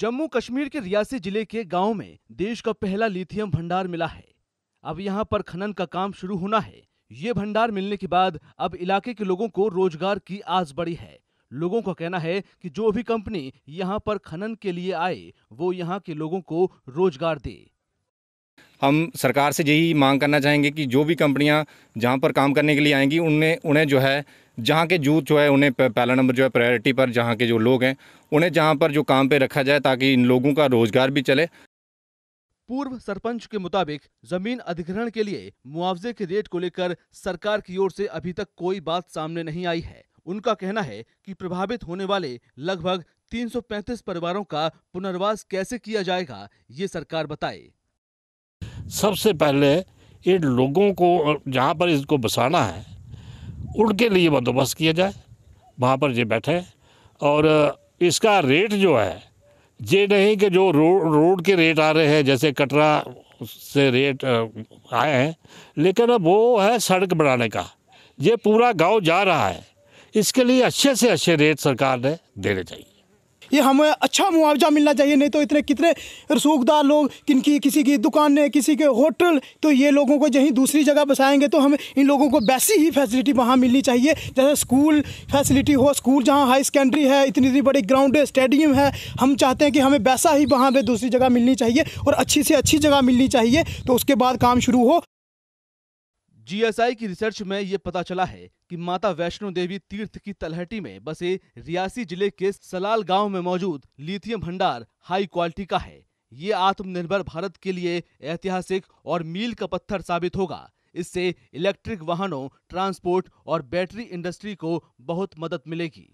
जम्मू कश्मीर के रियासी जिले के गांव में देश का पहला लिथियम भंडार मिला है अब यहां पर खनन का काम शुरू होना है ये भंडार मिलने के बाद अब इलाके के लोगों को रोजगार की आस बढ़ी है लोगों का कहना है कि जो भी कंपनी यहाँ पर खनन के लिए आए वो यहाँ के लोगों को रोजगार दे हम सरकार से यही मांग करना चाहेंगे कि जो भी कंपनियां जहां पर काम करने के लिए आएंगी उन्हें उन्हें जो है जहाँ के यूथ जो है उन्हें पहला नंबर जो है प्रायोरिटी पर जहाँ के जो लोग हैं उन्हें जहाँ पर जो काम पे रखा जाए ताकि इन लोगों का रोजगार भी चले पूर्व सरपंच के मुताबिक जमीन अधिग्रहण के लिए मुआवजे के रेट को लेकर सरकार की ओर से अभी तक कोई बात सामने नहीं आई है उनका कहना है कि प्रभावित होने वाले लगभग 335 परिवारों का पुनर्वास कैसे किया जाएगा ये सरकार बताए सबसे पहले इन लोगों को जहाँ पर इसको बसाना है उनके लिए बंदोबस्त किया जाए वहाँ पर ये बैठे और इसका रेट जो है ये नहीं कि जो रोड रोड के रेट आ रहे हैं जैसे कटरा से रेट आए हैं लेकिन अब वो है सड़क बनाने का ये पूरा गांव जा रहा है इसके लिए अच्छे से अच्छे रेट सरकार ने देने चाहिए ये हमें अच्छा मुआवजा मिलना चाहिए नहीं तो इतने कितने रसूखदार लोग किनकी किसी की दुकान ने किसी के होटल तो ये लोगों को यहीं दूसरी जगह बसाएंगे तो हमें इन लोगों को वैसी ही फैसिलिटी वहाँ मिलनी चाहिए जैसे स्कूल फैसिलिटी हो स्कूल जहाँ हाई सेकेंडरी है इतनी इतनी बड़ी ग्राउंड है स्टेडियम है हम चाहते हैं कि हमें वैसा ही वहाँ पर दूसरी जगह मिलनी चाहिए और अच्छी से अच्छी जगह मिलनी चाहिए तो उसके बाद काम शुरू हो जीएसआई की रिसर्च में ये पता चला है कि माता वैष्णो देवी तीर्थ की तलहटी में बसे रियासी जिले के सलाल गांव में मौजूद लिथियम भंडार हाई क्वालिटी का है ये आत्मनिर्भर भारत के लिए ऐतिहासिक और मील का पत्थर साबित होगा इससे इलेक्ट्रिक वाहनों ट्रांसपोर्ट और बैटरी इंडस्ट्री को बहुत मदद मिलेगी